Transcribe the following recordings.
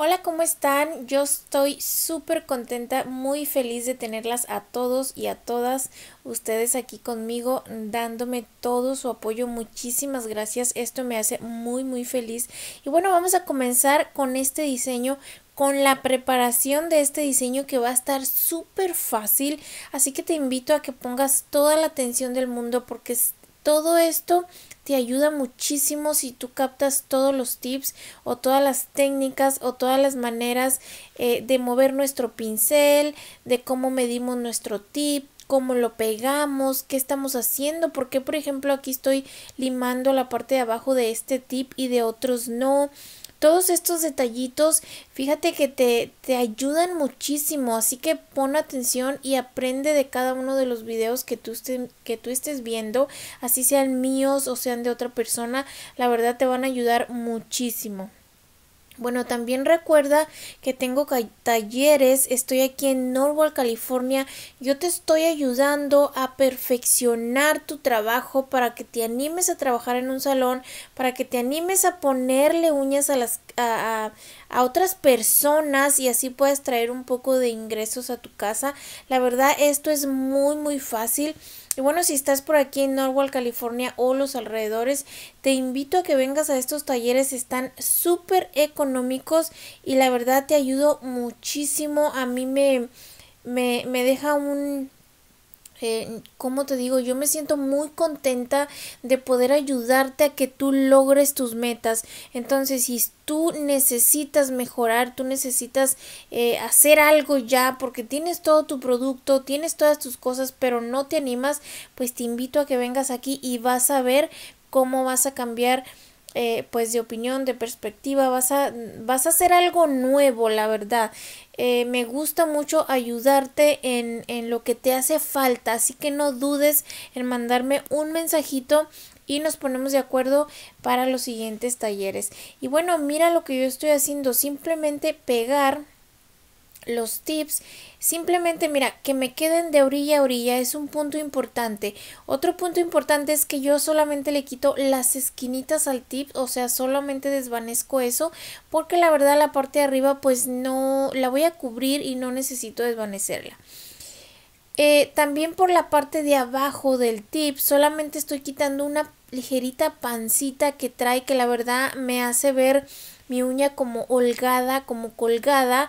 Hola, ¿cómo están? Yo estoy súper contenta, muy feliz de tenerlas a todos y a todas ustedes aquí conmigo dándome todo su apoyo. Muchísimas gracias, esto me hace muy muy feliz. Y bueno, vamos a comenzar con este diseño con la preparación de este diseño que va a estar súper fácil así que te invito a que pongas toda la atención del mundo porque todo esto te ayuda muchísimo si tú captas todos los tips o todas las técnicas o todas las maneras eh, de mover nuestro pincel, de cómo medimos nuestro tip, cómo lo pegamos, qué estamos haciendo, porque por ejemplo aquí estoy limando la parte de abajo de este tip y de otros no, todos estos detallitos, fíjate que te, te ayudan muchísimo, así que pon atención y aprende de cada uno de los videos que tú, que tú estés viendo, así sean míos o sean de otra persona, la verdad te van a ayudar muchísimo. Bueno, también recuerda que tengo talleres, estoy aquí en Norwalk, California. Yo te estoy ayudando a perfeccionar tu trabajo para que te animes a trabajar en un salón, para que te animes a ponerle uñas a las a, otras personas y así puedes traer un poco de ingresos a tu casa. La verdad, esto es muy, muy fácil. Y bueno, si estás por aquí en Norwalk, California o los alrededores, te invito a que vengas a estos talleres. Están súper económicos y la verdad te ayudo muchísimo. A mí me, me, me deja un eh, como te digo, yo me siento muy contenta de poder ayudarte a que tú logres tus metas. Entonces, si tú necesitas mejorar, tú necesitas eh, hacer algo ya porque tienes todo tu producto, tienes todas tus cosas, pero no te animas, pues te invito a que vengas aquí y vas a ver cómo vas a cambiar eh, pues de opinión, de perspectiva, vas a, vas a hacer algo nuevo, la verdad. Eh, me gusta mucho ayudarte en, en lo que te hace falta, así que no dudes en mandarme un mensajito y nos ponemos de acuerdo para los siguientes talleres. Y bueno, mira lo que yo estoy haciendo, simplemente pegar los tips. Simplemente, mira, que me queden de orilla a orilla es un punto importante. Otro punto importante es que yo solamente le quito las esquinitas al tip, o sea, solamente desvanezco eso, porque la verdad la parte de arriba pues no la voy a cubrir y no necesito desvanecerla. Eh, también por la parte de abajo del tip solamente estoy quitando una ligerita pancita que trae que la verdad me hace ver mi uña como holgada, como colgada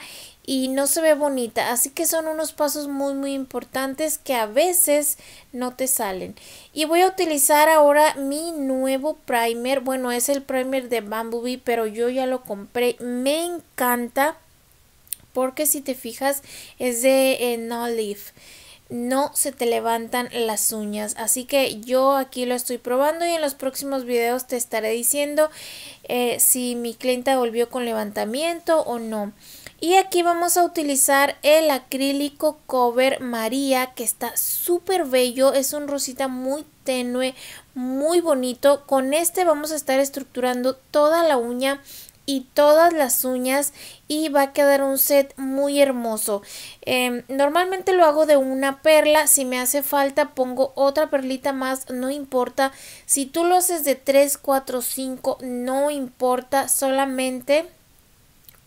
y no se ve bonita. Así que son unos pasos muy muy importantes que a veces no te salen. Y voy a utilizar ahora mi nuevo primer. Bueno, es el primer de Bee. pero yo ya lo compré. Me encanta porque si te fijas es de eh, No Leaf no se te levantan las uñas. Así que yo aquí lo estoy probando y en los próximos videos te estaré diciendo eh, si mi clienta volvió con levantamiento o no. Y aquí vamos a utilizar el acrílico cover María que está súper bello, es un rosita muy tenue, muy bonito. Con este vamos a estar estructurando toda la uña y todas las uñas y va a quedar un set muy hermoso. Em, normalmente lo hago de una perla, si me hace falta pongo otra perlita más, no importa. Si tú lo haces de 3, 4, 5, no importa, solamente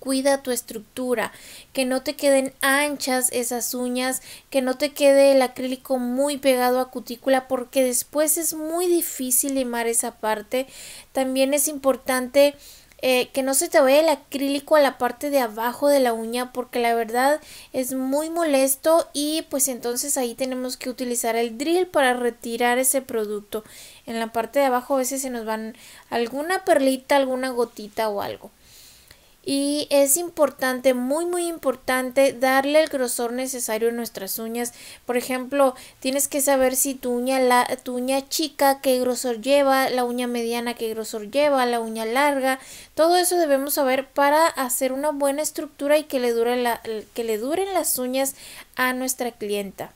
cuida tu estructura, que no te queden anchas esas uñas, que no te quede el acrílico muy pegado a cutícula porque después es muy difícil limar esa parte. También es importante eh, que no se te vaya el acrílico a la parte de abajo de la uña porque la verdad es muy molesto y pues entonces ahí tenemos que utilizar el drill para retirar ese producto en la parte de abajo a veces se nos van alguna perlita alguna gotita o algo y es importante, muy muy importante darle el grosor necesario a nuestras uñas. Por ejemplo, tienes que saber si tu uña, la, tuña chica qué grosor lleva, la uña mediana qué grosor lleva, la uña larga. Todo eso debemos saber para hacer una buena estructura y que le, que le duren las uñas a nuestra clienta.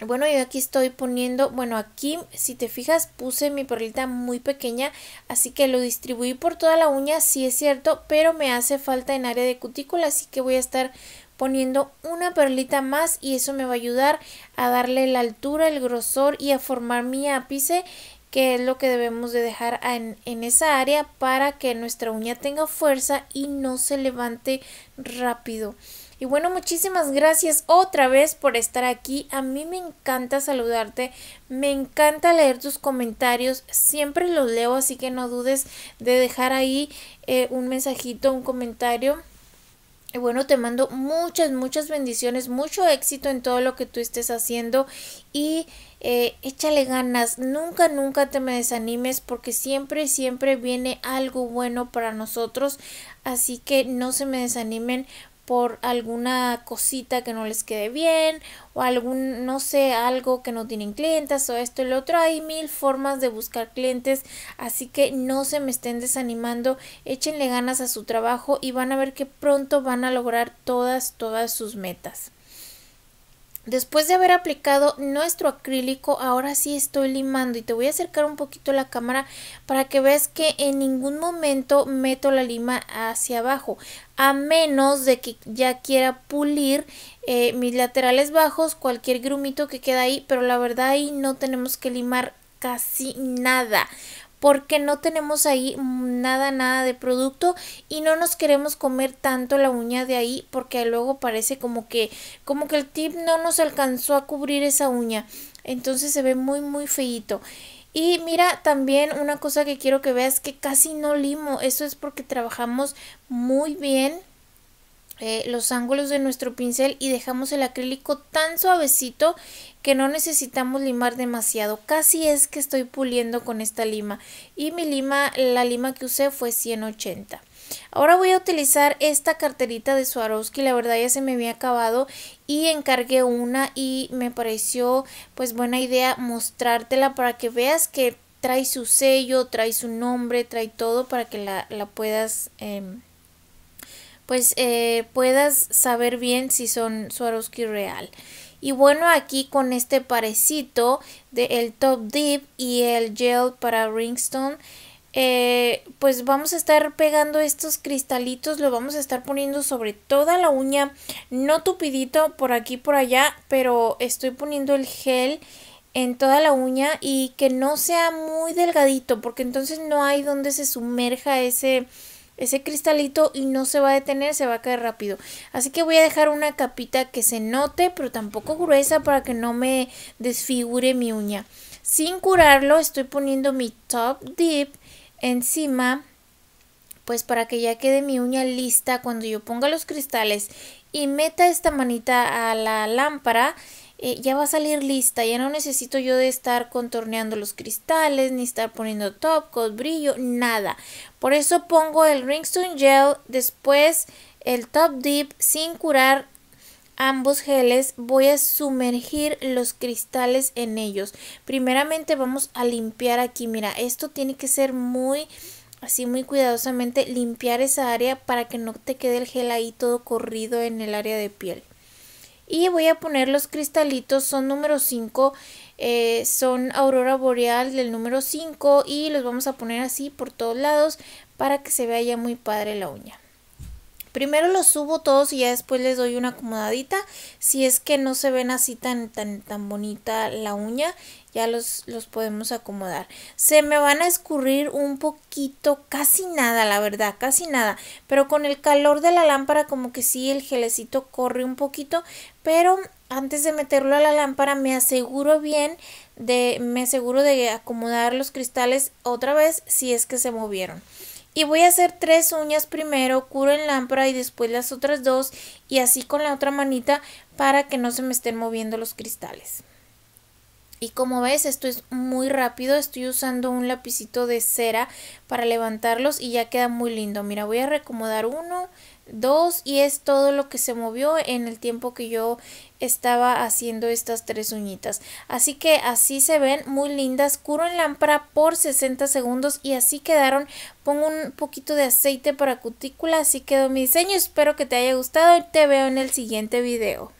Bueno, yo aquí estoy poniendo, bueno, aquí si te fijas puse mi perlita muy pequeña, así que lo distribuí por toda la uña, sí es cierto, pero me hace falta en área de cutícula, así que voy a estar poniendo una perlita más y eso me va a ayudar a darle la altura, el grosor y a formar mi ápice que es lo que debemos de dejar en, en, esa área para que nuestra uña tenga fuerza y no se levante rápido. Y bueno, muchísimas gracias otra vez por estar aquí. A mí me encanta saludarte, me encanta leer tus comentarios, siempre los leo, así que no dudes de dejar ahí eh, un mensajito, un comentario. Y bueno, te mando muchas, muchas bendiciones, mucho éxito en todo lo que tú estés haciendo y eh, échale ganas, nunca, nunca te me desanimes porque siempre, siempre viene algo bueno para nosotros, así que no se me desanimen por alguna cosita que no les quede bien o algún, no sé, algo que no tienen clientes o esto y lo otro. Hay mil formas de buscar clientes, así que no se me estén desanimando, échenle ganas a su trabajo y van a ver que pronto van a lograr todas, todas sus metas. Después de haber aplicado nuestro acrílico, ahora sí estoy limando y te voy a acercar un poquito la cámara para que veas que en ningún momento meto la lima hacia abajo, a menos de que ya quiera pulir eh, mis laterales bajos, cualquier grumito que queda ahí, pero la verdad ahí no tenemos que limar casi nada porque no tenemos ahí nada, nada de producto y no nos queremos comer tanto la uña de ahí porque luego parece como que, como que el tip no nos alcanzó a cubrir esa uña. Entonces se ve muy, muy feito Y mira, también una cosa que quiero que veas que casi no limo. Eso es porque trabajamos muy bien eh, los ángulos de nuestro pincel y dejamos el acrílico tan suavecito que no necesitamos limar demasiado. Casi es que estoy puliendo con esta lima y mi lima, la lima que usé fue 180. Ahora voy a utilizar esta carterita de Swarovski, la verdad ya se me había acabado y encargué una y me pareció pues buena idea mostrártela para que veas que trae su sello, trae su nombre, trae todo para que la, la puedas... Em, pues eh, puedas saber bien si son Swarovski real. Y bueno, aquí con este parecito del Top Deep y el gel para Ringstone, eh, pues vamos a estar pegando estos cristalitos, lo vamos a estar poniendo sobre toda la uña, no tupidito por aquí por allá, pero estoy poniendo el gel en toda la uña y que no sea muy delgadito porque entonces no hay donde se sumerja ese ese cristalito y no se va a detener, se va a caer rápido. Así que voy a dejar una capita que se note, pero tampoco gruesa para que no me desfigure mi uña. Sin curarlo, estoy poniendo mi top dip encima, pues para que ya quede mi uña lista cuando yo ponga los cristales y meta esta manita a la lámpara eh, ya va a salir lista, ya no necesito yo de estar contorneando los cristales, ni estar poniendo top coat, brillo, nada. Por eso pongo el Ringstone Gel, después el Top Dip sin curar ambos geles voy a sumergir los cristales en ellos primeramente vamos a limpiar aquí mira esto tiene que ser muy así muy cuidadosamente limpiar esa área para que no te quede el gel ahí todo corrido en el área de piel y voy a poner los cristalitos, son número 5, eh, son aurora boreal del número 5 y los vamos a poner así por todos lados para que se vea ya muy padre la uña. Primero los subo todos y ya después les doy una acomodadita si es que no se ven así tan tan tan bonita la uña ya los, los podemos acomodar. Se me van a escurrir un poquito, casi nada, la verdad, casi nada. Pero con el calor de la lámpara como que sí, el gelecito corre un poquito. Pero antes de meterlo a la lámpara me aseguro bien de, me aseguro de acomodar los cristales otra vez si es que se movieron. Y voy a hacer tres uñas primero, curo en lámpara y después las otras dos y así con la otra manita para que no se me estén moviendo los cristales. Y como ves, esto es muy rápido. Estoy usando un lapicito de cera para levantarlos y ya queda muy lindo. Mira, voy a recomodar uno, dos y es todo lo que se movió en el tiempo que yo estaba haciendo estas tres uñitas. Así que así se ven muy lindas. Curo en lámpara por 60 segundos y así quedaron. Pongo un poquito de aceite para cutícula. Así quedó mi diseño. Espero que te haya gustado y te veo en el siguiente video.